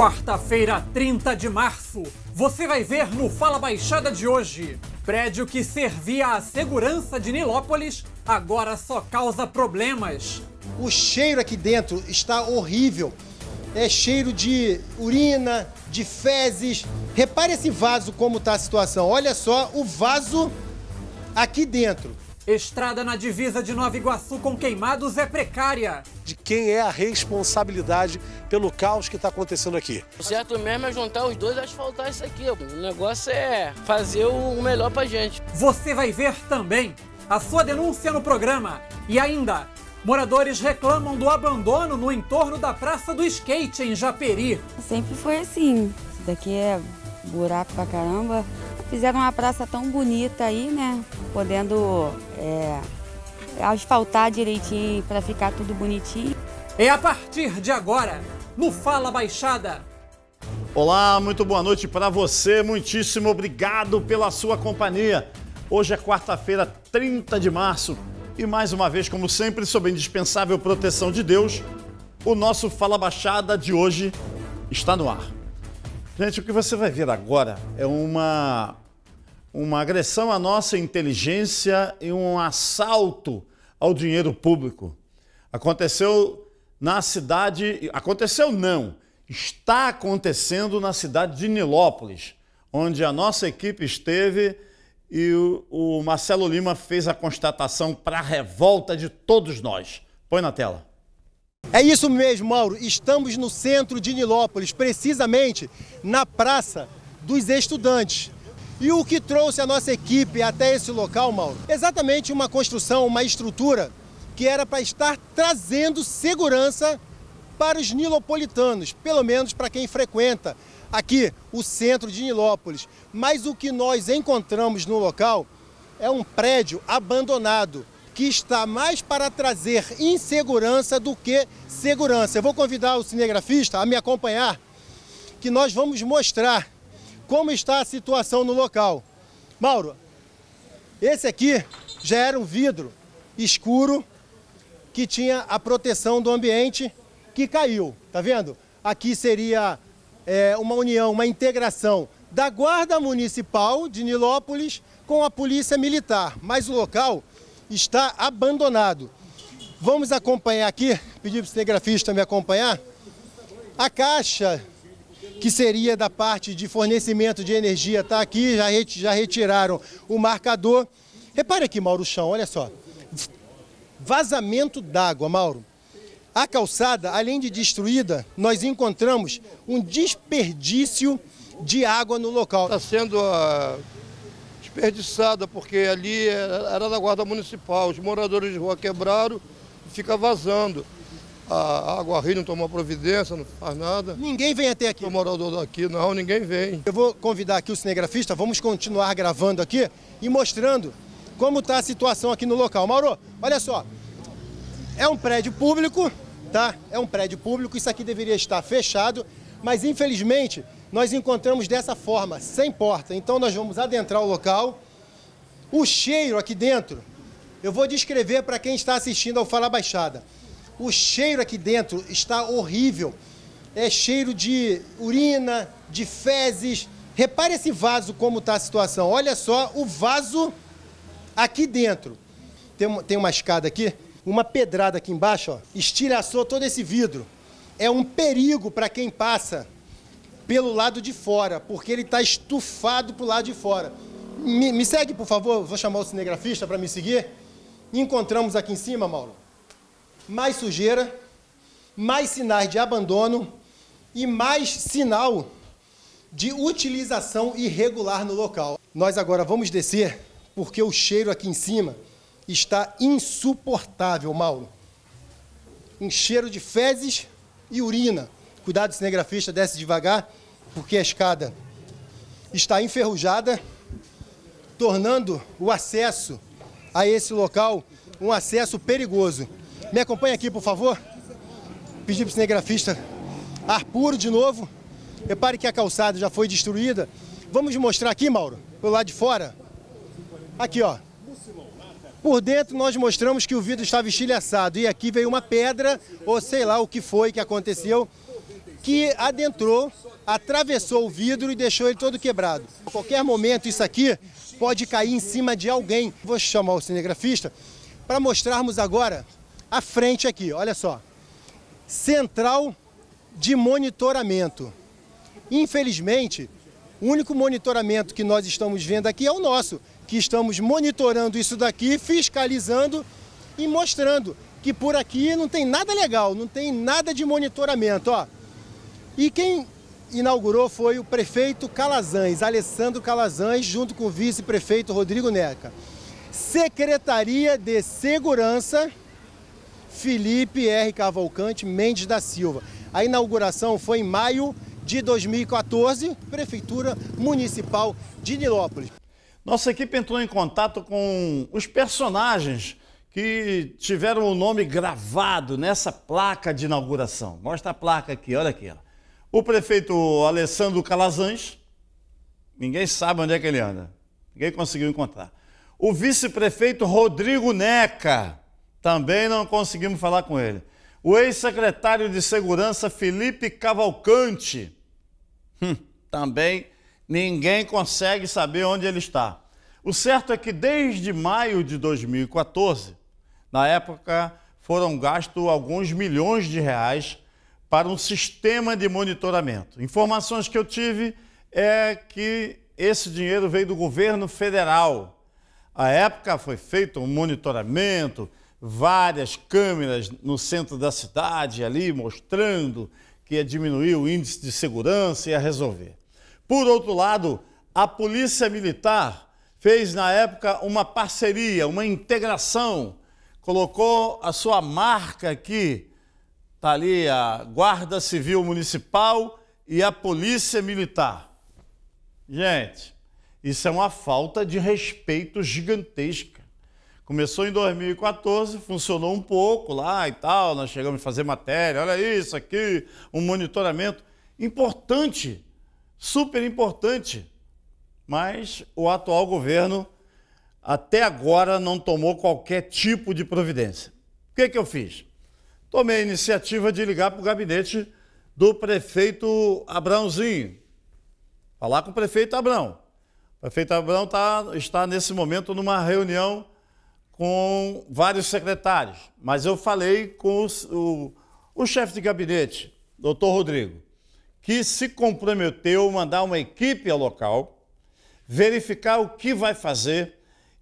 Quarta-feira, 30 de março, você vai ver no Fala Baixada de hoje. Prédio que servia à segurança de Nilópolis agora só causa problemas. O cheiro aqui dentro está horrível. É cheiro de urina, de fezes. Repare esse vaso como está a situação. Olha só o vaso aqui dentro. Estrada na divisa de Nova Iguaçu com queimados é precária. De quem é a responsabilidade pelo caos que está acontecendo aqui? O certo mesmo é juntar os dois e asfaltar isso aqui. O negócio é fazer o melhor pra gente. Você vai ver também a sua denúncia no programa. E ainda, moradores reclamam do abandono no entorno da Praça do Skate, em Japeri. Sempre foi assim. Isso daqui é buraco pra caramba. Fizeram uma praça tão bonita aí, né? Podendo é, asfaltar direitinho para ficar tudo bonitinho. É a partir de agora, no Fala Baixada. Olá, muito boa noite para você. Muitíssimo obrigado pela sua companhia. Hoje é quarta-feira, 30 de março, e mais uma vez, como sempre, sob a indispensável proteção de Deus, o nosso Fala Baixada de hoje está no ar. Gente, o que você vai ver agora é uma uma agressão à nossa inteligência e um assalto ao dinheiro público. Aconteceu na cidade, aconteceu não, está acontecendo na cidade de Nilópolis, onde a nossa equipe esteve e o, Marcelo Lima fez a constatação para a revolta de todos nós. Põe na tela. É isso mesmo, Mauro. Estamos no centro de Nilópolis, precisamente na Praça dos Estudantes. E o que trouxe a nossa equipe até esse local, Mauro? Exatamente uma construção, uma estrutura que era para estar trazendo segurança para os nilopolitanos, pelo menos para quem frequenta aqui o centro de Nilópolis. Mas o que nós encontramos no local é um prédio abandonado que está mais para trazer insegurança do que segurança. Eu vou convidar o cinegrafista a me acompanhar, que nós vamos mostrar como está a situação no local. Mauro, esse aqui já era um vidro escuro que tinha a proteção do ambiente que caiu, tá vendo? Aqui seria é, uma união, uma integração da Guarda Municipal de Nilópolis com a Polícia Militar, mas o local está abandonado. Vamos acompanhar aqui, pedir para o cinegrafista me acompanhar, a caixa que seria da parte de fornecimento de energia, está aqui, já, já retiraram o marcador. Repare aqui, Mauro Chão, olha só. Vazamento d'água, Mauro. A calçada, além de destruída, nós encontramos um desperdício de água no local. Está sendo uh, desperdiçada, porque ali era da guarda municipal. Os moradores de rua quebraram e fica vazando a Água Rio não tomou providência, não faz nada. Ninguém vem até aqui? O morador daqui, não, ninguém vem. Eu vou convidar aqui o cinegrafista, vamos continuar gravando aqui e mostrando como está a situação aqui no local. Mauro, olha só, é um prédio público, tá? É um prédio público, isso aqui deveria estar fechado, mas infelizmente nós encontramos dessa forma, sem porta. Então nós vamos adentrar o local. O cheiro aqui dentro, eu vou descrever para quem está assistindo ao Fala Baixada. O cheiro aqui dentro está horrível. É cheiro de urina, de fezes. Repare esse vaso como está a situação. Olha só o vaso aqui dentro. Tem uma, tem uma escada aqui, uma pedrada aqui embaixo, ó, estilhaçou todo esse vidro. É um perigo para quem passa pelo lado de fora, porque ele está estufado para o lado de fora. Me, me segue, por favor, vou chamar o cinegrafista para me seguir. Encontramos aqui em cima, Mauro, mais sujeira, mais sinais de abandono e mais sinal de utilização irregular no local. Nós agora vamos descer porque o cheiro aqui em cima está insuportável, Mauro. Um cheiro de fezes e urina. Cuidado, cinegrafista, desce devagar, porque a escada está enferrujada, tornando o acesso a esse local um acesso perigoso. Me acompanha aqui, por favor. Pedi para o cinegrafista ar puro de novo. Repare que a calçada já foi destruída. Vamos mostrar aqui, Mauro, pelo lado de fora. Aqui, ó. Por dentro nós mostramos que o vidro estava estilhaçado e aqui veio uma pedra, ou sei lá o que foi que aconteceu, que adentrou, atravessou o vidro e deixou ele todo quebrado. A qualquer momento isso aqui pode cair em cima de alguém. Vou chamar o cinegrafista para mostrarmos agora à frente aqui, olha só. Central de monitoramento. Infelizmente, o único monitoramento que nós estamos vendo aqui é o nosso, que estamos monitorando isso daqui, fiscalizando e mostrando que por aqui não tem nada legal, não tem nada de monitoramento, ó. E quem inaugurou foi o prefeito Calazans, Alessandro Calazans, junto com o vice-prefeito Rodrigo Neca. Secretaria de Segurança Felipe R. Cavalcante Mendes da Silva. A inauguração foi em maio de 2014, Prefeitura Municipal de Nilópolis. Nossa equipe entrou em contato com os personagens que tiveram o nome gravado nessa placa de inauguração. Mostra a placa aqui, olha aqui. Ó. O prefeito Alessandro Calazans, ninguém sabe onde é que ele anda, ninguém conseguiu encontrar. O vice-prefeito Rodrigo Neca, também não conseguimos falar com ele. O ex-secretário de Segurança Felipe Cavalcante. Hum, também ninguém consegue saber onde ele está. O certo é que desde maio de 2014, na época, foram gastos alguns milhões de reais para um sistema de monitoramento. Informações que eu tive é que esse dinheiro veio do governo federal. a época foi feito um monitoramento, várias câmeras no centro da cidade ali mostrando que ia diminuir o índice de segurança e ia resolver. Por outro lado, a Polícia Militar fez na época uma parceria, uma integração, colocou a sua marca aqui, tá ali a Guarda Civil Municipal e a Polícia Militar. Gente, isso é uma falta de respeito gigantesca. Começou em 2014, funcionou um pouco lá e tal, nós chegamos a fazer matéria, olha isso aqui, um monitoramento importante, super importante. Mas o atual governo até agora não tomou qualquer tipo de providência. O que, é que eu fiz? Tomei a iniciativa de ligar para o gabinete do prefeito Abrãozinho. Falar com o prefeito Abrão. O prefeito Abrão tá, está nesse momento numa reunião com vários secretários, mas eu falei com o, o chefe de gabinete, doutor Rodrigo, que se comprometeu a mandar uma equipe ao local, verificar o que vai fazer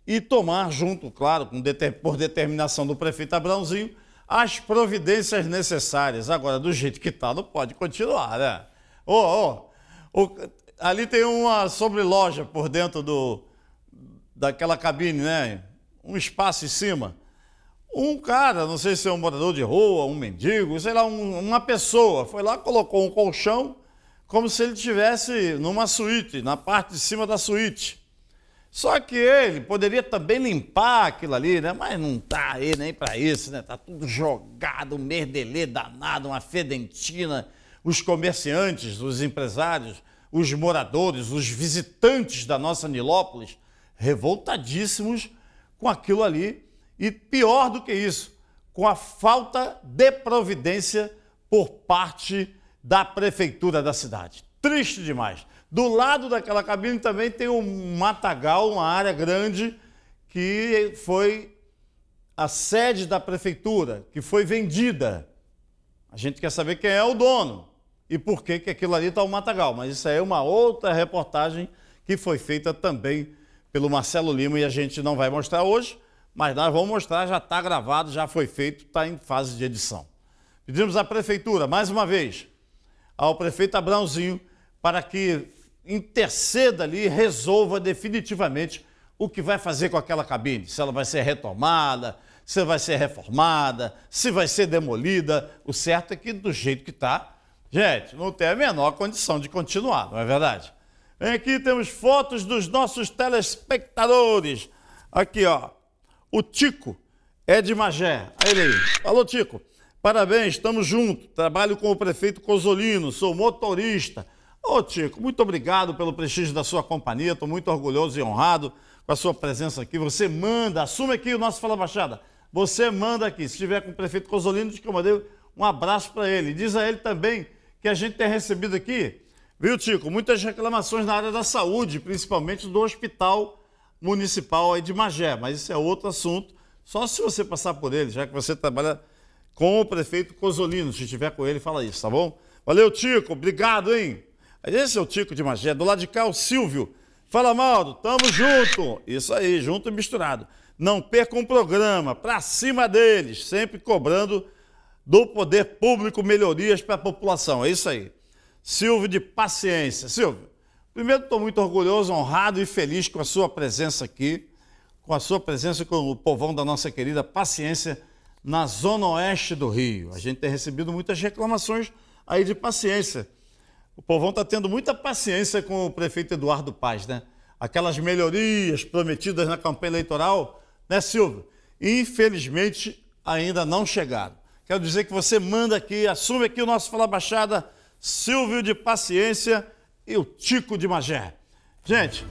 e tomar junto, claro, com, por determinação do prefeito Abrãozinho, as providências necessárias. Agora, do jeito que está, não pode continuar, né? Oh, oh, o, ali tem uma sobreloja por dentro do, daquela cabine, né? um espaço em cima. Um cara, não sei se é um morador de rua, um mendigo, sei lá, um, uma pessoa, foi lá, colocou um colchão, como se ele tivesse numa suíte, na parte de cima da suíte. Só que ele poderia também limpar aquilo ali, né? Mas não tá aí nem para isso, né? Tá tudo jogado, um merdelê danado, uma fedentina. Os comerciantes, os empresários, os moradores, os visitantes da nossa Nilópolis, revoltadíssimos com aquilo ali e, pior do que isso, com a falta de providência por parte da prefeitura da cidade. Triste demais. Do lado daquela cabine também tem um matagal, uma área grande que foi a sede da prefeitura, que foi vendida. A gente quer saber quem é o dono e por que, que aquilo ali está o um matagal. Mas isso aí é uma outra reportagem que foi feita também pelo Marcelo Lima e a gente não vai mostrar hoje, mas nós vamos mostrar, já está gravado, já foi feito, está em fase de edição. Pedimos à Prefeitura, mais uma vez, ao prefeito Abrãozinho, para que interceda ali e resolva definitivamente o que vai fazer com aquela cabine. Se ela vai ser retomada, se vai ser reformada, se vai ser demolida. O certo é que, do jeito que está, gente, não tem a menor condição de continuar, não é verdade? Aqui temos fotos dos nossos telespectadores. Aqui, ó. O Tico é de Magé. Aí ele aí. Alô, Tico. Parabéns, estamos juntos. Trabalho com o prefeito Cosolino, sou motorista. Ô, Tico, muito obrigado pelo prestígio da sua companhia. Estou muito orgulhoso e honrado com a sua presença aqui. Você manda, assume aqui o nosso Fala Baixada. Você manda aqui. Se estiver com o prefeito Cosolino, diz que eu mandei um abraço para ele. Diz a ele também que a gente tem recebido aqui Viu, Tico? Muitas reclamações na área da saúde, principalmente do Hospital Municipal de Magé, mas isso é outro assunto. Só se você passar por ele, já que você trabalha com o prefeito Cozolino. Se estiver com ele, fala isso, tá bom? Valeu, Tico. Obrigado, hein? Esse é o Tico de Magé. Do lado de cá, o Silvio. Fala, Mauro. Tamo junto. Isso aí, junto e misturado. Não perca um programa. Pra cima deles. Sempre cobrando do poder público melhorias para a população. É isso aí. Silvio de Paciência. Silvio, primeiro estou muito orgulhoso, honrado e feliz com a sua presença aqui, com a sua presença com o povão da nossa querida Paciência na zona oeste do Rio. A gente tem recebido muitas reclamações aí de paciência. O povão está tendo muita paciência com o prefeito Eduardo Paz, né? Aquelas melhorias prometidas na campanha eleitoral, né, Silvio? Infelizmente, ainda não chegaram. Quero dizer que você manda aqui, assume aqui o nosso Fala Baixada Silvio de Paciência e o Tico de Magé. Gente,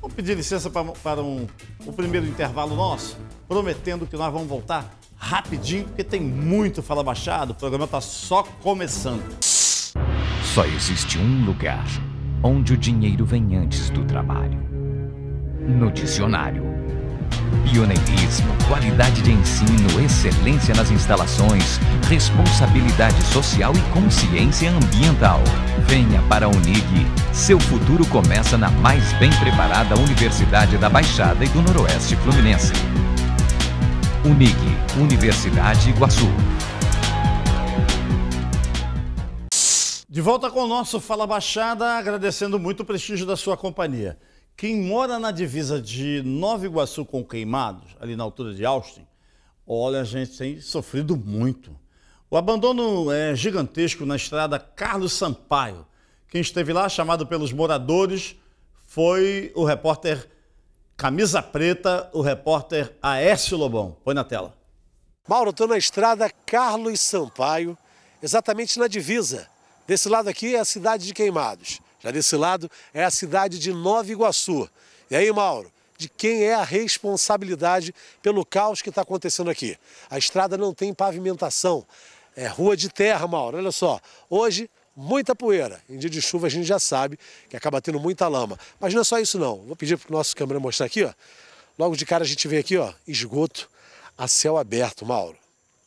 vou pedir licença para, para um, o primeiro intervalo nosso, prometendo que nós vamos voltar rapidinho, porque tem muito Fala Baixado, o programa está só começando. Só existe um lugar onde o dinheiro vem antes do trabalho. No dicionário Pioneirismo, qualidade de ensino, excelência nas instalações, responsabilidade social e consciência ambiental. Venha para a Unig. Seu futuro começa na mais bem preparada Universidade da Baixada e do Noroeste Fluminense. Unig, Universidade Iguaçu. De volta com o nosso Fala Baixada, agradecendo muito o prestígio da sua companhia. Quem mora na divisa de Nova Iguaçu com Queimados, ali na altura de Austin, olha, a gente tem sofrido muito. O abandono é gigantesco na estrada Carlos Sampaio. Quem esteve lá, chamado pelos moradores, foi o repórter Camisa Preta, o repórter Aécio Lobão. Põe na tela. Mauro, estou na estrada Carlos Sampaio, exatamente na divisa. Desse lado aqui é a cidade de Queimados. Já desse lado é a cidade de Nova Iguaçu. E aí, Mauro, de quem é a responsabilidade pelo caos que está acontecendo aqui? A estrada não tem pavimentação, é rua de terra, Mauro. Olha só, hoje muita poeira. Em dia de chuva a gente já sabe que acaba tendo muita lama. Mas não é só isso não. Vou pedir para o nosso câmera mostrar aqui, ó. Logo de cara a gente vê aqui, ó, esgoto a céu aberto, Mauro.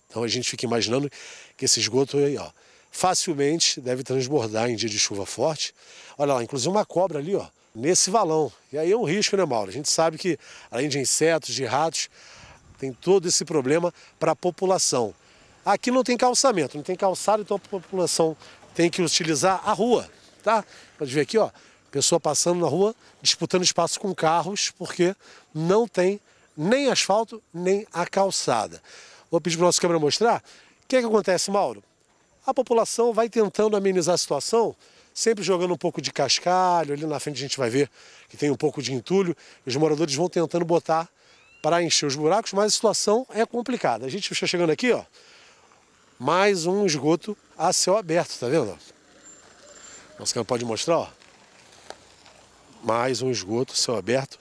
Então a gente fica imaginando que esse esgoto aí, ó, facilmente deve transbordar em dia de chuva forte. Olha lá, inclusive uma cobra ali, ó, nesse valão. E aí é um risco, né, Mauro? A gente sabe que, além de insetos, de ratos, tem todo esse problema para a população. Aqui não tem calçamento, não tem calçado, então a população tem que utilizar a rua, tá? Pode ver aqui, ó, pessoa passando na rua, disputando espaço com carros, porque não tem nem asfalto, nem a calçada. Vou pedir para o nosso câmera mostrar. O que, é que acontece, Mauro? A população vai tentando amenizar a situação, sempre jogando um pouco de cascalho, ali na frente a gente vai ver que tem um pouco de entulho, os moradores vão tentando botar para encher os buracos, mas a situação é complicada. A gente está chegando aqui, ó, mais um esgoto a céu aberto, tá vendo? Nossa câmera pode mostrar, ó. Mais um esgoto a céu aberto,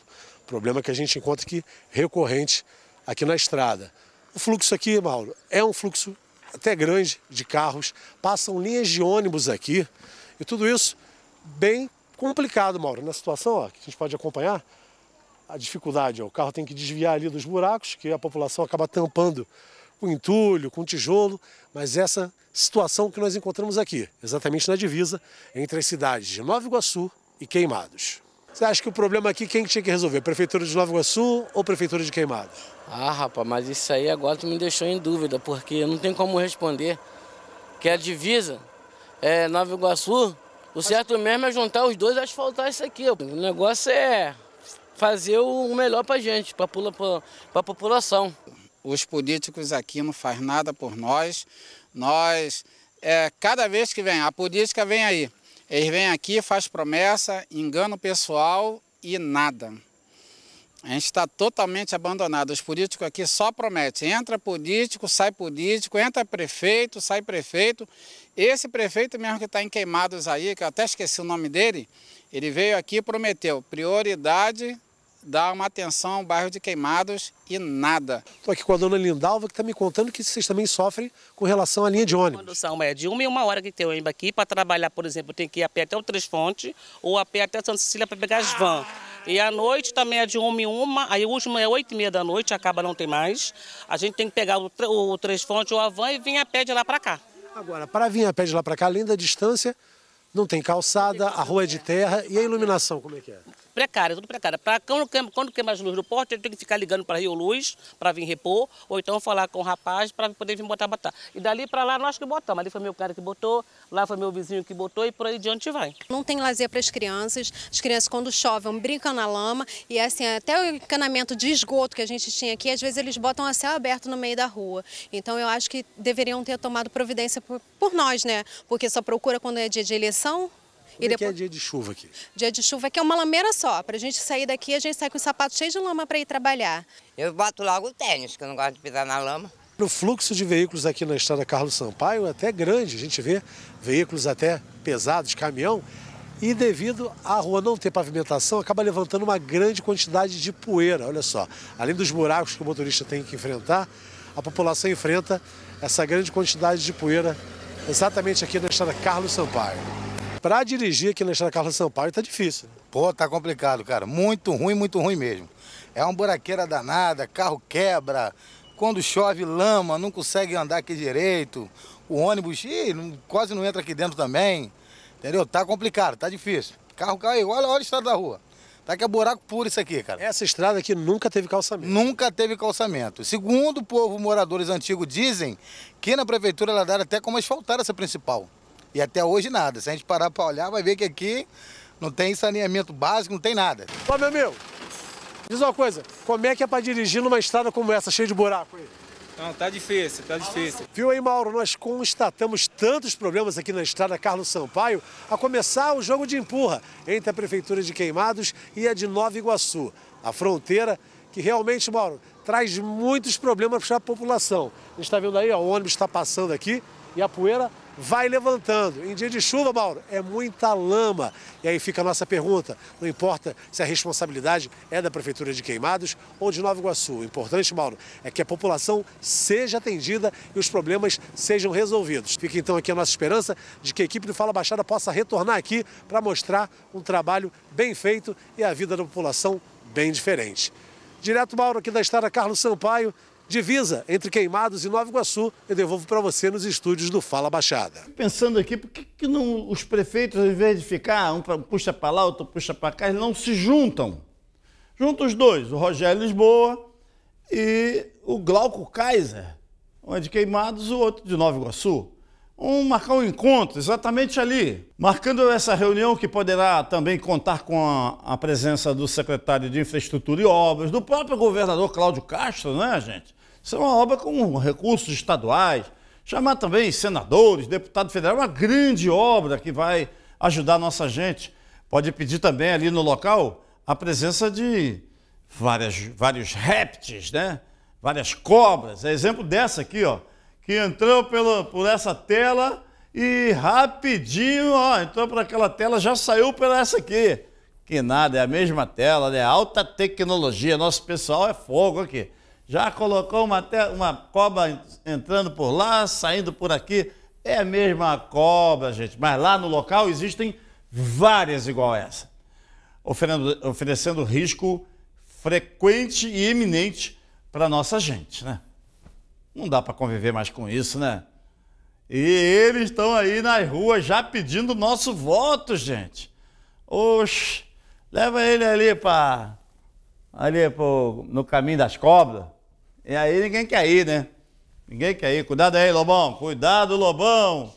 problema que a gente encontra aqui recorrente aqui na estrada. O fluxo aqui, Mauro, é um fluxo até grande de carros, passam linhas de ônibus aqui e tudo isso bem complicado, Mauro. Na situação ó, que a gente pode acompanhar, a dificuldade, ó, o carro tem que desviar ali dos buracos que a população acaba tampando com entulho, com tijolo, mas essa situação que nós encontramos aqui, exatamente na divisa entre as cidades de Nova Iguaçu e Queimados. Você acha que o problema aqui quem tinha que resolver? Prefeitura de Nova Iguaçu ou Prefeitura de Queimados? Ah, rapaz, mas isso aí agora tu me deixou em dúvida, porque não tem como responder. Que é a divisa é Nova Iguaçu, o certo mesmo é juntar os dois e asfaltar isso aqui. O negócio é fazer o melhor pra gente, pra, pra, pra população. Os políticos aqui não fazem nada por nós. Nós, é, cada vez que vem, a política vem aí. Eles vêm aqui, faz promessa, engana o pessoal e nada. A gente está totalmente abandonado. Os políticos aqui só prometem. Entra político, sai político, entra prefeito, sai prefeito. Esse prefeito mesmo que está em Queimados aí, que eu até esqueci o nome dele, ele veio aqui e prometeu prioridade dar uma atenção ao bairro de Queimados e nada. Estou aqui com a dona Lindalva, que está me contando que vocês também sofrem com relação à linha de ônibus. Condução é de uma e uma hora que tem o ônibus aqui. Para trabalhar, por exemplo, tem que ir a pé até o Três Fontes ou a pé até Santa Cecília para pegar as vans. E à noite também é de uma e uma, aí o último é oito e meia da noite, acaba não tem mais. A gente tem que pegar o, o Três Fontes ou a van e vir a pé de lá para cá. Agora, para vir a pé de lá para cá, além da distância, não tem calçada, a rua é de é. terra e a iluminação, como é que é? precária, tudo precária. para quando, queima, quando queima as luzes do porto, ele tem que ficar ligando para Rio Luz para vir repor, ou então falar com o rapaz para poder vir botar batata. E dali para lá nós que botamos. Ali foi meu cara que botou, lá foi meu vizinho que botou e por aí diante vai. Não tem lazer para as crianças. As crianças, quando chovem, brincam na lama e assim, até o encanamento de esgoto que a gente tinha aqui, às vezes eles botam a céu aberto no meio da rua. Então eu acho que deveriam ter tomado providência por, por nós, né? Porque só procura quando é dia de eleição, como é e é depois... é dia de chuva aqui? Dia de chuva aqui é uma lameira só. Para a gente sair daqui, a gente sai com os sapatos cheios de lama para ir trabalhar. Eu boto logo o tênis, que eu não gosto de pisar na lama. O fluxo de veículos aqui na estrada Carlos Sampaio é até grande. A gente vê veículos até pesados, caminhão. E devido à rua não ter pavimentação, acaba levantando uma grande quantidade de poeira. Olha só, além dos buracos que o motorista tem que enfrentar, a população enfrenta essa grande quantidade de poeira exatamente aqui na estrada Carlos Sampaio. Para dirigir aqui na Estrada Carlos Sampaio está difícil. Né? Pô, tá complicado, cara. Muito ruim, muito ruim mesmo. É uma buraqueira danada, carro quebra, quando chove lama, não consegue andar aqui direito. O ônibus ih, quase não entra aqui dentro também. Entendeu? Tá complicado, tá difícil. Carro caiu, olha, olha o estado da rua. Tá que é buraco puro isso aqui, cara. Essa estrada aqui nunca teve calçamento. Nunca teve calçamento. Segundo o povo, moradores antigos dizem que na prefeitura ela dá até como asfaltar essa principal. E até hoje nada. Se a gente parar para olhar, vai ver que aqui não tem saneamento básico, não tem nada. Ô, meu amigo, diz uma coisa. Como é que é para dirigir numa estrada como essa, cheia de buraco aí? Não, tá difícil, tá difícil. Viu aí, Mauro? Nós constatamos tantos problemas aqui na estrada Carlos Sampaio, a começar o jogo de empurra entre a Prefeitura de Queimados e a de Nova Iguaçu. A fronteira que realmente, Mauro, traz muitos problemas para a população. A gente está vendo aí, ó, o ônibus está passando aqui e a poeira vai levantando. Em dia de chuva, Mauro, é muita lama. E aí fica a nossa pergunta: não importa se a responsabilidade é da Prefeitura de Queimados ou de Nova Iguaçu. O importante, Mauro, é que a população seja atendida e os problemas sejam resolvidos. Fica então aqui a nossa esperança de que a equipe do Fala Baixada possa retornar aqui para mostrar um trabalho bem feito e a vida da população bem diferente. Direto, Mauro, aqui da estrada Carlos Sampaio, divisa entre Queimados e Nova Iguaçu. Eu devolvo para você nos estúdios do Fala Baixada. Pensando aqui, por que, que não, os prefeitos, ao invés de ficar, um puxa para lá, outro puxa para cá, eles não se juntam? Juntam os dois, o Rogério Lisboa e o Glauco Kaiser, um é de Queimados, o outro de Nova Iguaçu. Vamos marcar um encontro exatamente ali. Marcando essa reunião, que poderá também contar com a, a presença do secretário de Infraestrutura e Obras, do próprio governador Cláudio Castro, né, gente? Isso é uma obra com recursos estaduais. Chamar também senadores, deputado federal, uma grande obra que vai ajudar a nossa gente. Pode pedir também ali no local a presença de várias, vários répteis, né? Várias cobras. É exemplo dessa aqui, ó que entrou pelo, por essa tela e rapidinho, ó, entrou por aquela tela, já saiu pela essa aqui. Que nada, é a mesma tela, né? Alta tecnologia, nosso pessoal é fogo aqui. Já colocou uma, uma cobra entrando por lá, saindo por aqui. É a mesma cobra, gente, mas lá no local existem várias igual essa, oferecendo, oferecendo risco frequente e iminente para nossa gente, né? Não dá para conviver mais com isso, né? E eles estão aí nas ruas já pedindo nosso voto, gente. Oxe, leva ele ali para ali pro, no caminho das cobras. E aí ninguém quer ir, né? Ninguém quer ir. Cuidado aí, Lobão. Cuidado, Lobão.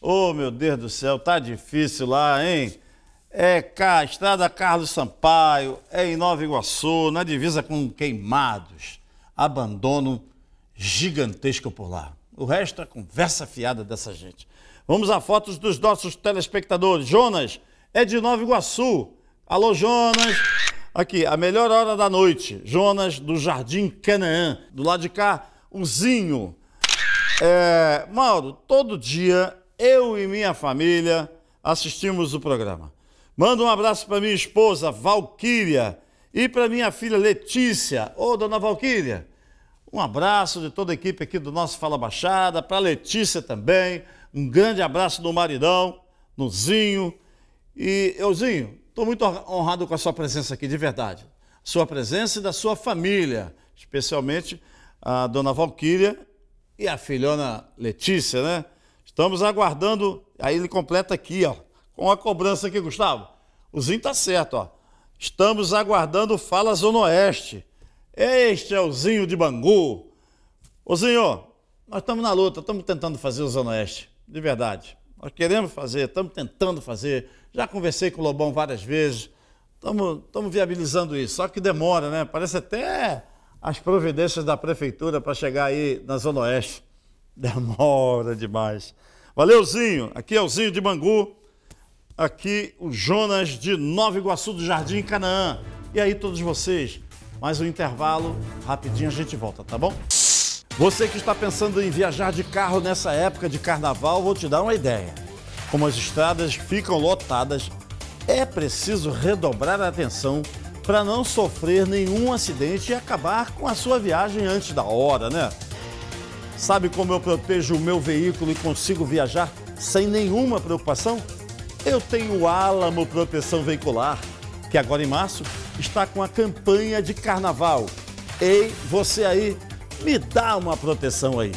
Ô, oh, meu Deus do céu, tá difícil lá, hein? É cá, Estrada Carlos Sampaio, é em Nova Iguaçu, na divisa com Queimados. Abandono gigantesca por lá. O resto é conversa fiada dessa gente. Vamos a fotos dos nossos telespectadores. Jonas é de Nova Iguaçu. Alô, Jonas. Aqui, a melhor hora da noite. Jonas, do Jardim Canaã. Do lado de cá, o Zinho. É, Mauro, todo dia eu e minha família assistimos o programa. Manda um abraço para minha esposa, Valquíria, e para minha filha Letícia. Ô, dona Valquíria, um abraço de toda a equipe aqui do nosso Fala Baixada, para Letícia também. Um grande abraço do maridão, no Zinho. E Euzinho, estou muito honrado com a sua presença aqui, de verdade. Sua presença e da sua família, especialmente a dona Valquíria e a filhona Letícia, né? Estamos aguardando. Aí ele completa aqui, ó, com a cobrança aqui, Gustavo. O Zinho tá certo, ó. Estamos aguardando Fala Zona Oeste este é o Zinho de Bangu. Ô Zinho, nós estamos na luta, estamos tentando fazer o Zona Oeste, de verdade. Nós queremos fazer, estamos tentando fazer. Já conversei com o Lobão várias vezes, estamos viabilizando isso. Só que demora, né? Parece até as providências da prefeitura para chegar aí na Zona Oeste. Demora demais. Valeuzinho, aqui é o Zinho de Bangu, aqui o Jonas de Nova Iguaçu do Jardim Canaã. E aí todos vocês mas o um intervalo, rapidinho a gente volta, tá bom? Você que está pensando em viajar de carro nessa época de carnaval, vou te dar uma ideia. Como as estradas ficam lotadas, é preciso redobrar a atenção para não sofrer nenhum acidente e acabar com a sua viagem antes da hora, né? Sabe como eu protejo o meu veículo e consigo viajar sem nenhuma preocupação? Eu tenho o Alamo Proteção Veicular que agora em março está com a campanha de carnaval. Ei, você aí, me dá uma proteção aí.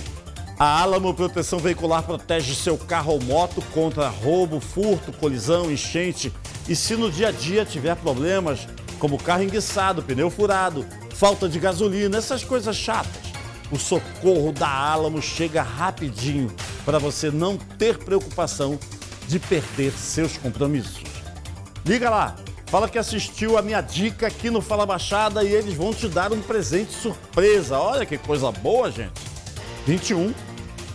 A Alamo Proteção Veicular protege seu carro ou moto contra roubo, furto, colisão, enchente. E se no dia a dia tiver problemas, como carro enguiçado, pneu furado, falta de gasolina, essas coisas chatas, o socorro da Alamo chega rapidinho para você não ter preocupação de perder seus compromissos. Liga lá, Fala que assistiu a minha dica aqui no Fala Baixada e eles vão te dar um presente surpresa. Olha que coisa boa, gente. 21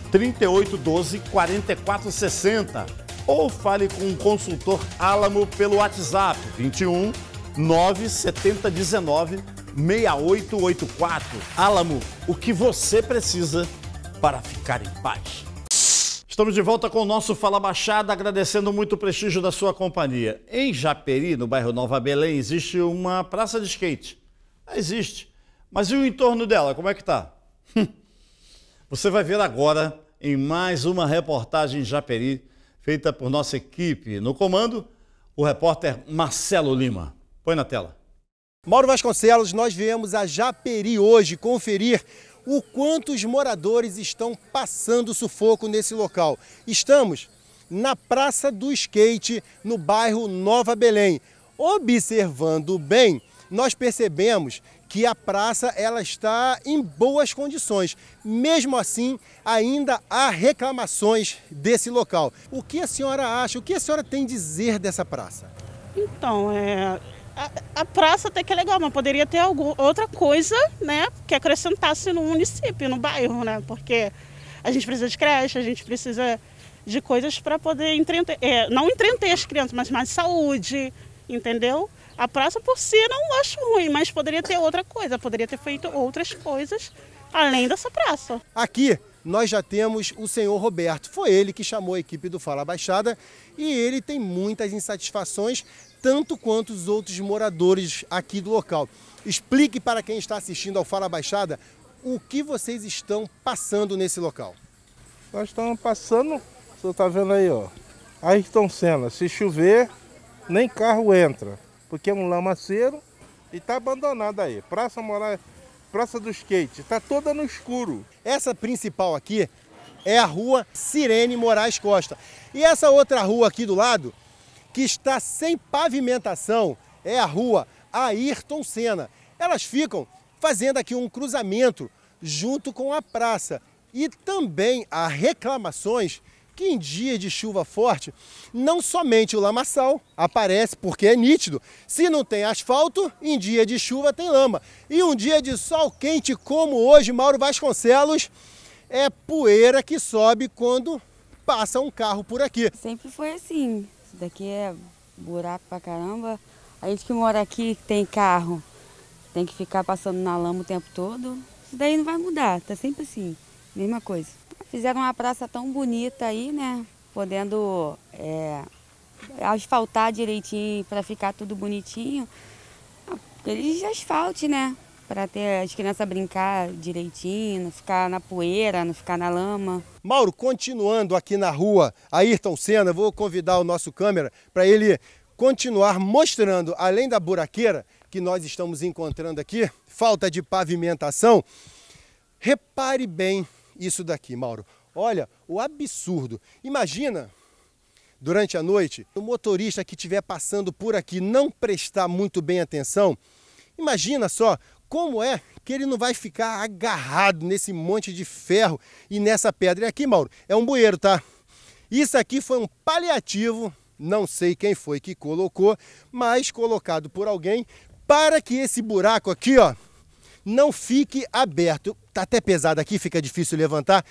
38 12 44 60 ou fale com o consultor Álamo pelo WhatsApp 21 970 19 6884. Álamo, o que você precisa para ficar em paz? Estamos de volta com o nosso Fala Baixada, agradecendo muito o prestígio da sua companhia. Em Japeri, no bairro Nova Belém, existe uma praça de skate. Ah, existe. Mas e o entorno dela, como é que tá? Você vai ver agora em mais uma reportagem em Japeri, feita por nossa equipe. No comando, o repórter Marcelo Lima. Põe na tela. Mauro Vasconcelos, nós viemos a Japeri hoje conferir o quanto os moradores estão passando sufoco nesse local. Estamos na Praça do Skate, no bairro Nova Belém. Observando bem, nós percebemos que a praça ela está em boas condições. Mesmo assim, ainda há reclamações desse local. O que a senhora acha? O que a senhora tem a dizer dessa praça? Então, é, a, praça até que é legal, mas poderia ter algum, outra coisa, né, que acrescentasse no município, no bairro, né, porque a gente precisa de creche, a gente precisa de coisas para poder entreter, é, não entreter as crianças, mas mais saúde, entendeu? A praça por si não acho ruim, mas poderia ter outra coisa, poderia ter feito outras coisas além dessa praça. Aqui nós já temos o senhor Roberto. Foi ele que chamou a equipe do Fala Baixada e ele tem muitas insatisfações tanto quanto os outros moradores aqui do local. Explique para quem está assistindo ao Fala Baixada o que vocês estão passando nesse local. Nós estamos passando, você está vendo aí, ó. estão sendo, se chover, nem carro entra, porque é um lamaceiro e está abandonado aí. Praça Moraes, Praça do Skate, está toda no escuro. Essa principal aqui é a rua Sirene Moraes Costa. E essa outra rua aqui do lado que está sem pavimentação é a rua Ayrton Senna. Elas ficam fazendo aqui um cruzamento junto com a praça. E também há reclamações que em dia de chuva forte, não somente o lamaçal aparece, porque é nítido. Se não tem asfalto, em dia de chuva tem lama. E um dia de sol quente como hoje, Mauro Vasconcelos, é poeira que sobe quando passa um carro por aqui. Sempre foi assim daqui é buraco pra caramba. A gente que mora aqui, que tem carro, tem que ficar passando na lama o tempo todo. Isso daí não vai mudar, tá sempre assim, mesma coisa. Fizeram uma praça tão bonita aí, né? Podendo é, asfaltar direitinho para ficar tudo bonitinho. Eles asfalte, né? para ter as crianças brincar direitinho, não ficar na poeira, não ficar na lama. Mauro, continuando aqui na rua Ayrton Senna, vou convidar o nosso câmera para ele continuar mostrando, além da buraqueira que nós estamos encontrando aqui, falta de pavimentação. Repare bem isso daqui, Mauro. Olha o absurdo. Imagina durante a noite, o motorista que estiver passando por aqui não prestar muito bem atenção, Imagina só como é que ele não vai ficar agarrado nesse monte de ferro e nessa pedra? E aqui, Mauro, é um bueiro, tá? Isso aqui foi um paliativo, não sei quem foi que colocou, mas colocado por alguém para que esse buraco aqui, ó, não fique aberto. Tá até pesado aqui, fica difícil levantar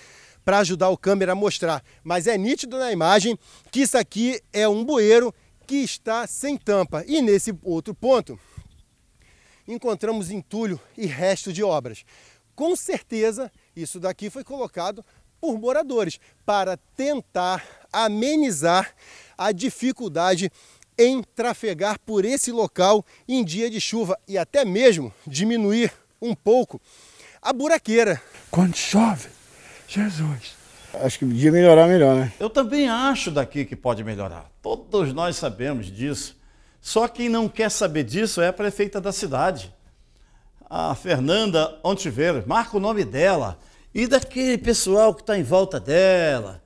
para ajudar o câmera a mostrar, mas é nítido na imagem que isso aqui é um bueiro que está sem tampa. E nesse outro ponto, encontramos entulho e resto de obras. Com certeza, isso daqui foi colocado por moradores para tentar amenizar a dificuldade em trafegar por esse local em dia de chuva e até mesmo diminuir um pouco a buraqueira. Quando chove, Jesus. Acho que podia melhorar melhor, né? Eu também acho daqui que pode melhorar. Todos nós sabemos disso. Só quem não quer saber disso é a prefeita da cidade, a Fernanda Ontiveros. Marca o nome dela e daquele pessoal que está em volta dela.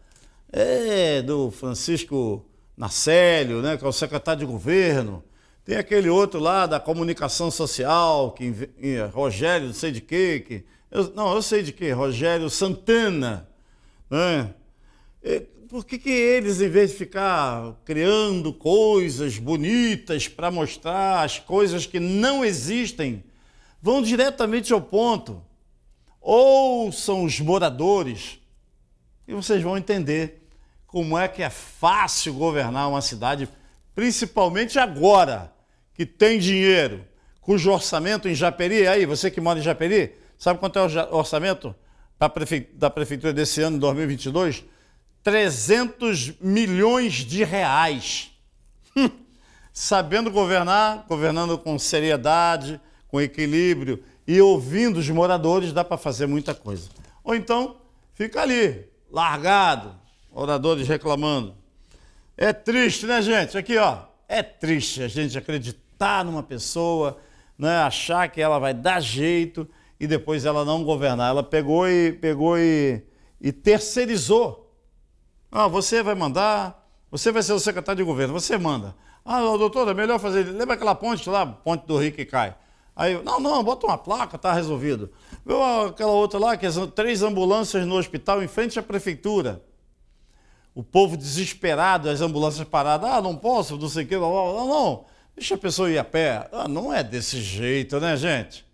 É, do Francisco Nacélio, né, que é o secretário de governo. Tem aquele outro lá da comunicação social, que é Rogério, não sei de quê. Que, eu, não, eu sei de quê, Rogério Santana. Né? É, por que, que eles, em vez de ficar criando coisas bonitas para mostrar as coisas que não existem, vão diretamente ao ponto? Ouçam os moradores e vocês vão entender como é que é fácil governar uma cidade, principalmente agora que tem dinheiro, cujo orçamento em Japeri, aí você que mora em Japeri, sabe quanto é o orçamento da prefeitura desse ano, 2022? 300 milhões de reais. Hum. Sabendo governar, governando com seriedade, com equilíbrio e ouvindo os moradores, dá para fazer muita coisa. Ou então, fica ali, largado, moradores reclamando. É triste, né, gente? Aqui, ó, é triste a gente acreditar numa pessoa, né, achar que ela vai dar jeito e depois ela não governar. Ela pegou e pegou e, e terceirizou ah, você vai mandar, você vai ser o secretário de governo, você manda. Ah, doutora, é melhor fazer. Lembra aquela ponte lá, ponte do Rio que cai? Aí, não, não, bota uma placa, tá resolvido. Viu ah, aquela outra lá, que são três ambulâncias no hospital em frente à prefeitura. O povo desesperado, as ambulâncias paradas. Ah, não posso, não sei o que, não, não. Deixa a pessoa ir a pé. Ah, não é desse jeito, né, gente?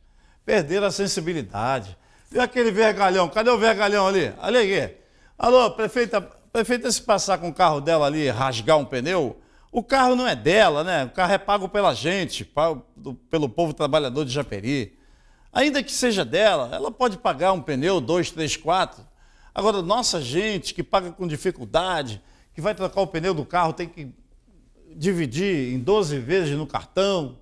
Perderam a sensibilidade. E aquele vergalhão? Cadê o vergalhão ali? Ali aqui. Alô, prefeita prefeita se passar com o carro dela ali, rasgar um pneu, o carro não é dela, né? O carro é pago pela gente, pelo povo trabalhador de Japeri. Ainda que seja dela, ela pode pagar um pneu, dois, três, quatro. Agora, nossa gente que paga com dificuldade, que vai trocar o pneu do carro, tem que dividir em 12 vezes no cartão.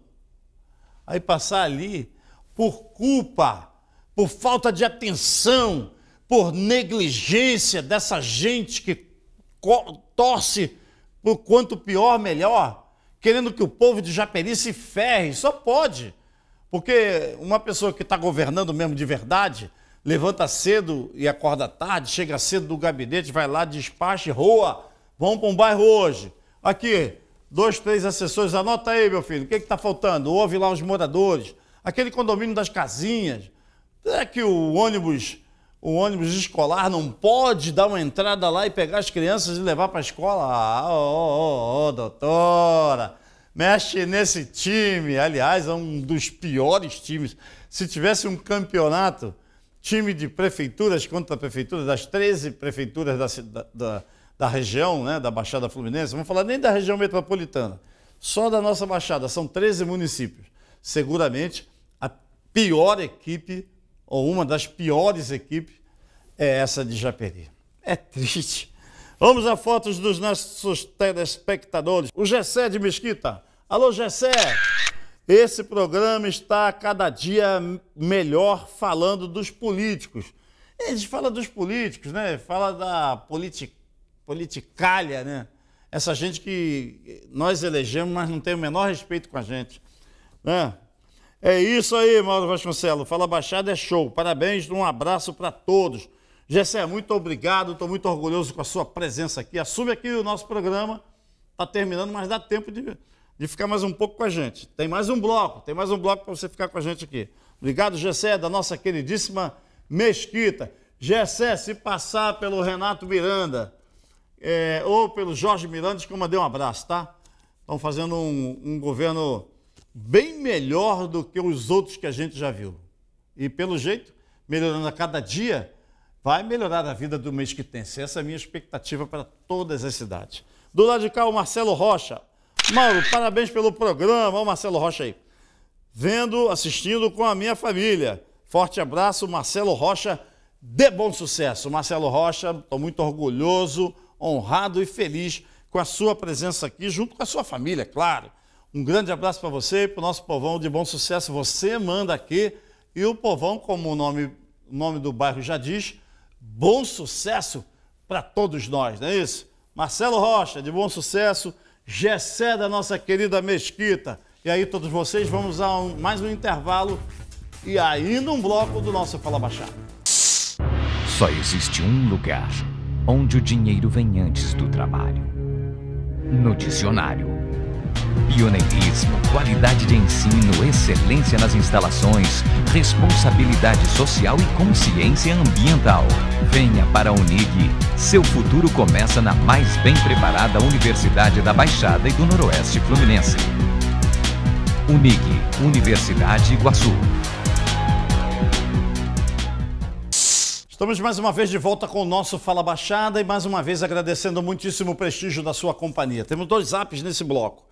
Aí passar ali por culpa, por falta de atenção, por negligência dessa gente que torce por quanto pior, melhor, querendo que o povo de Japeri se ferre. Só pode. Porque uma pessoa que está governando mesmo de verdade, levanta cedo e acorda tarde, chega cedo do gabinete, vai lá, despacha, roa, vamos para um bairro hoje. Aqui, dois, três assessores, anota aí, meu filho, o que está faltando? Ouve lá os moradores, aquele condomínio das casinhas. Será é que o ônibus o ônibus escolar não pode dar uma entrada lá e pegar as crianças e levar para a escola? Ah, doutora, mexe nesse time. Aliás, é um dos piores times. Se tivesse um campeonato, time de prefeituras contra prefeituras, das 13 prefeituras da, da, da região, né, da Baixada Fluminense, vamos falar nem da região metropolitana, só da nossa Baixada, são 13 municípios. Seguramente a pior equipe ou uma das piores equipes, é essa de Japeri. É triste. Vamos a fotos dos nossos telespectadores. O Gessé de Mesquita. Alô, Gessé! Esse programa está a cada dia melhor falando dos políticos. Eles fala dos políticos, né? Fala da politi politicalha, né? Essa gente que nós elegemos, mas não tem o menor respeito com a gente. Né? É isso aí, Mauro Vasconcelos. Fala Baixada é show. Parabéns, um abraço para todos. Gessé, muito obrigado, estou muito orgulhoso com a sua presença aqui. Assume aqui o nosso programa, está terminando, mas dá tempo de, de ficar mais um pouco com a gente. Tem mais um bloco, tem mais um bloco para você ficar com a gente aqui. Obrigado, Gessé, da nossa queridíssima Mesquita. Gessé, se passar pelo Renato Miranda é, ou pelo Jorge Miranda, que eu mandei um abraço, tá? Estão fazendo um, um governo bem melhor do que os outros que a gente já viu. E pelo jeito, melhorando a cada dia, vai melhorar a vida do mês que tem. Essa é a minha expectativa para todas as cidades. Do lado de cá, o Marcelo Rocha. Mauro, parabéns pelo programa. Olha o Marcelo Rocha aí. Vendo, assistindo com a minha família. Forte abraço, Marcelo Rocha. De bom sucesso. Marcelo Rocha, estou muito orgulhoso, honrado e feliz com a sua presença aqui, junto com a sua família, claro. Um grande abraço para você, e para o nosso povão de bom sucesso. Você manda aqui e o povão, como o nome, nome do bairro já diz, bom sucesso para todos nós, não é isso? Marcelo Rocha, de bom sucesso. Gessé da nossa querida Mesquita. E aí, todos vocês, vamos a um, mais um intervalo e ainda um bloco do nosso Fala Baixada. Só existe um lugar onde o dinheiro vem antes do trabalho. No dicionário. Pioneirismo, qualidade de ensino, excelência nas instalações, responsabilidade social e consciência ambiental. Venha para a Unig. Seu futuro começa na mais bem preparada Universidade da Baixada e do Noroeste Fluminense. Unig, Universidade Iguaçu. Estamos mais uma vez de volta com o nosso Fala Baixada e mais uma vez agradecendo muitíssimo o prestígio da sua companhia. Temos dois apps nesse bloco.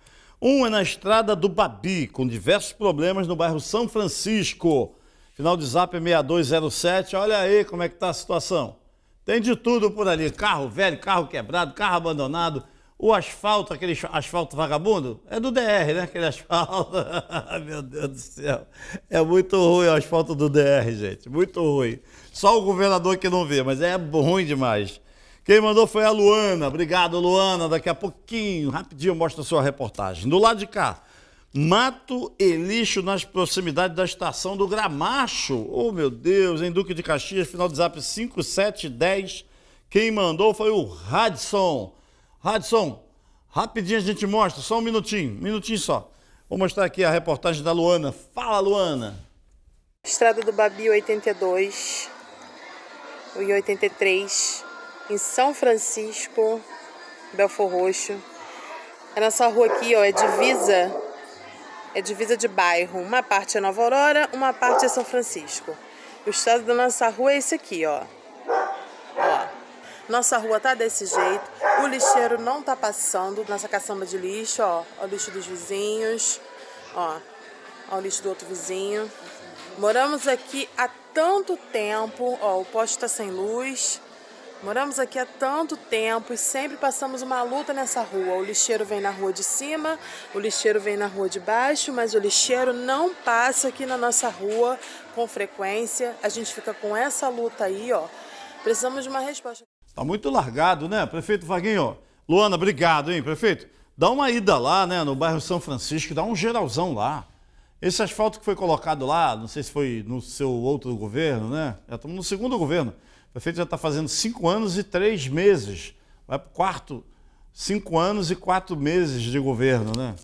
Um é na estrada do Babi, com diversos problemas no bairro São Francisco. Final de zap 6207. É Olha aí como é que está a situação. Tem de tudo por ali. Carro velho, carro quebrado, carro abandonado. O asfalto, aquele asfalto vagabundo, é do DR, né? Aquele asfalto. Meu Deus do céu. É muito ruim o asfalto do DR, gente. Muito ruim. Só o governador que não vê, mas é ruim demais. Quem mandou foi a Luana. Obrigado, Luana. Daqui a pouquinho, rapidinho, mostra a sua reportagem. Do lado de cá, mato e lixo nas proximidades da estação do Gramacho. Oh, meu Deus, em Duque de Caxias, final de zap 5710. Quem mandou foi o Radson. Radson, rapidinho a gente mostra, só um minutinho, um minutinho só. Vou mostrar aqui a reportagem da Luana. Fala, Luana. Estrada do Babi 82 e 83 em São Francisco, Belfor Roxo. É A nossa rua aqui, ó, é divisa, é divisa de bairro. Uma parte é Nova Aurora, uma parte é São Francisco. O estado da nossa rua é esse aqui, ó. ó. Nossa rua tá desse jeito, o lixeiro não tá passando, nossa caçamba de lixo, ó, ó o lixo dos vizinhos, ó, ó o lixo do outro vizinho. Moramos aqui há tanto tempo, ó, o poste tá sem luz, Moramos aqui há tanto tempo e sempre passamos uma luta nessa rua. O lixeiro vem na rua de cima, o lixeiro vem na rua de baixo, mas o lixeiro não passa aqui na nossa rua com frequência. A gente fica com essa luta aí, ó. Precisamos de uma resposta. Tá muito largado, né, prefeito Vaguinho? Luana, obrigado, hein, prefeito? Dá uma ida lá, né, no bairro São Francisco, dá um geralzão lá. Esse asfalto que foi colocado lá, não sei se foi no seu outro governo, né? Já é, estamos no segundo governo o prefeito já está fazendo cinco anos e três meses. Vai para o quarto, cinco anos e quatro meses de governo, né?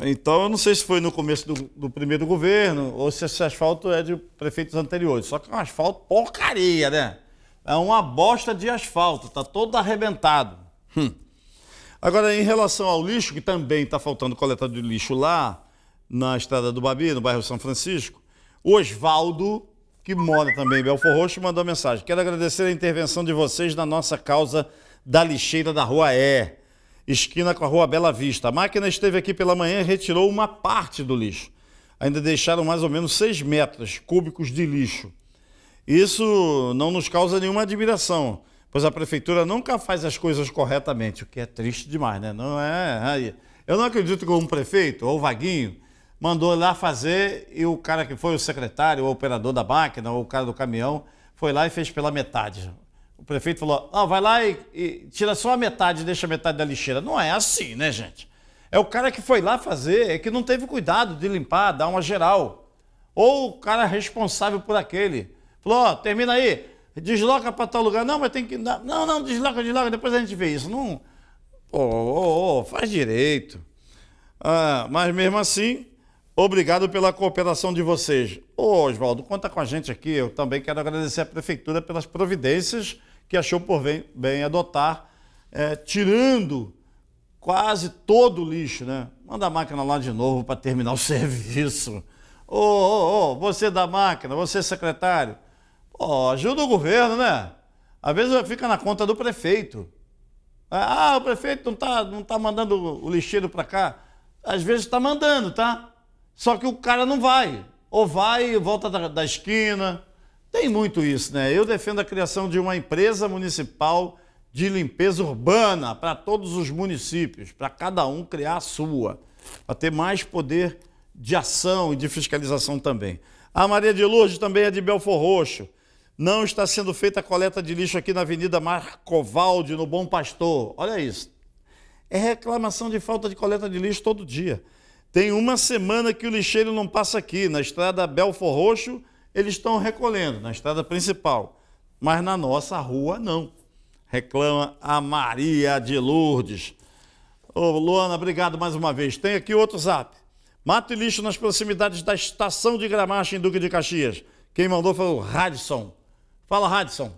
Então, eu não sei se foi no começo do, do, primeiro governo ou se esse asfalto é de prefeitos anteriores. Só que é um asfalto porcaria, né? É uma bosta de asfalto, tá todo arrebentado. Hum. Agora, em relação ao lixo, que também está faltando coleta de lixo lá, na Estrada do Babi, no bairro São Francisco, Osvaldo que mora também em Belfor Roxo, mandou mensagem. Quero agradecer a intervenção de vocês na nossa causa da lixeira da Rua E, é, esquina com a Rua Bela Vista. A máquina esteve aqui pela manhã e retirou uma parte do lixo. Ainda deixaram mais ou menos 6 metros cúbicos de lixo. Isso não nos causa nenhuma admiração, pois a prefeitura nunca faz as coisas corretamente, o que é triste demais, né? Não é. Eu não acredito que um prefeito ou vaguinho mandou lá fazer e o cara que foi o secretário, o operador da máquina, ou o cara do caminhão, foi lá e fez pela metade. O prefeito falou: ah, vai lá e, e tira só a metade, deixa a metade da lixeira. Não é assim, né, gente? É o cara que foi lá fazer, é que não teve cuidado de limpar, dar uma geral. Ou o cara responsável por aquele. Falou: ó, oh, termina aí, desloca para tal lugar. Não, mas tem que. Não, não, desloca, desloca, depois a gente vê isso. Não. Pô, oh, oh, faz direito. Ah, mas mesmo assim, Obrigado pela cooperação de vocês. Ô, Oswaldo, conta com a gente aqui. Eu também quero agradecer à Prefeitura pelas providências que achou por bem, bem adotar, é, tirando quase todo o lixo, né? Manda a máquina lá de novo para terminar o serviço. Ô, ô, ô, você da máquina, você secretário, ó, ajuda o governo, né? Às vezes fica na conta do prefeito. Ah, ah o prefeito não tá, não tá mandando o lixeiro para cá. Às vezes está mandando, tá? Só que o cara não vai. Ou vai e volta da, da esquina. Tem muito isso, né? Eu defendo a criação de uma empresa municipal de limpeza urbana para todos os municípios, para cada um criar a sua, para ter mais poder de ação e de fiscalização também. A Maria de Lourdes também é de Belfor Roxo. Não está sendo feita a coleta de lixo aqui na Avenida Marcovaldi no Bom Pastor. Olha isso. É reclamação de falta de coleta de lixo todo dia. Tem uma semana que o lixeiro não passa aqui. Na estrada Belfor Roxo, eles estão recolhendo, na estrada principal. Mas na nossa rua, não. Reclama a Maria de Lourdes. Ô, Luana, obrigado mais uma vez. Tem aqui outro zap. Mato e lixo nas proximidades da estação de Gramacha, em Duque de Caxias. Quem mandou foi o Radisson. Fala, Radisson.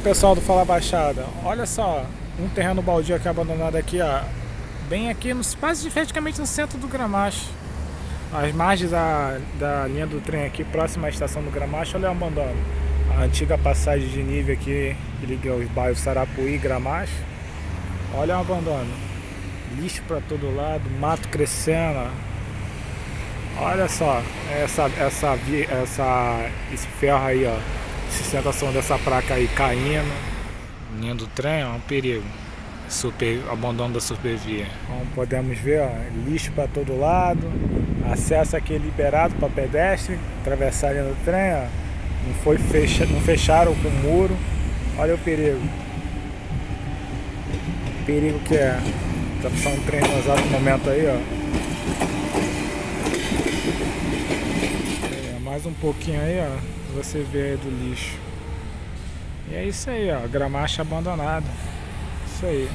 Pessoal do Fala Baixada, olha só, um terreno baldio aqui abandonado aqui ó bem aqui, nos, quase praticamente no centro do Gramacho. As margens da, da linha do trem aqui, próxima à estação do Gramacho, olha o abandono. A antiga passagem de nível aqui, que liga os bairros Sarapuí e Gramacho. Olha o abandono. Lixo para todo lado, mato crescendo. Olha só, essa, essa, essa, esse ferro aí, ó. Sustentação dessa placa aí caindo. Linha do trem, ó, um perigo super, abandono da supervia. Como podemos ver, ó, lixo para todo lado, acesso aqui liberado para pedestre, atravessar a linha do trem, ó, não, foi fecha, não fecharam com o muro, olha o perigo. O perigo que é. Tá passando um trem no exato momento aí, ó. É, mais um pouquinho aí, ó, você vê aí do lixo. E é isso aí, ó, gramacha abandonada isso aí.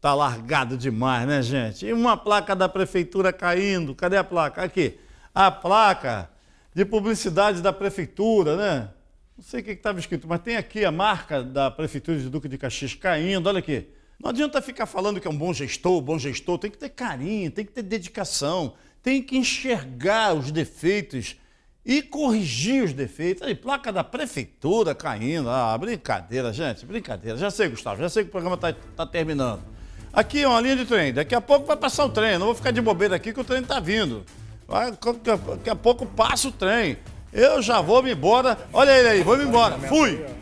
Tá largado demais, né, gente? E uma placa da prefeitura caindo. Cadê a placa? Aqui. A placa de publicidade da prefeitura, né? Não sei o que estava escrito, mas tem aqui a marca da prefeitura de Duque de Caxias caindo. Olha aqui. Não adianta ficar falando que é um bom gestor, bom gestor. Tem que ter carinho, tem que ter dedicação, tem que enxergar os defeitos e corrigir os defeitos. Aí, placa da prefeitura caindo. Ah, brincadeira, gente, brincadeira. Já sei, Gustavo, já sei que o programa está tá terminando. Aqui é uma linha de trem. Daqui a pouco vai passar o trem. Não vou ficar de bobeira aqui que o trem está vindo. Vai, daqui a pouco passa o trem. Eu já vou me embora. Olha ele aí, vou me embora. Fui!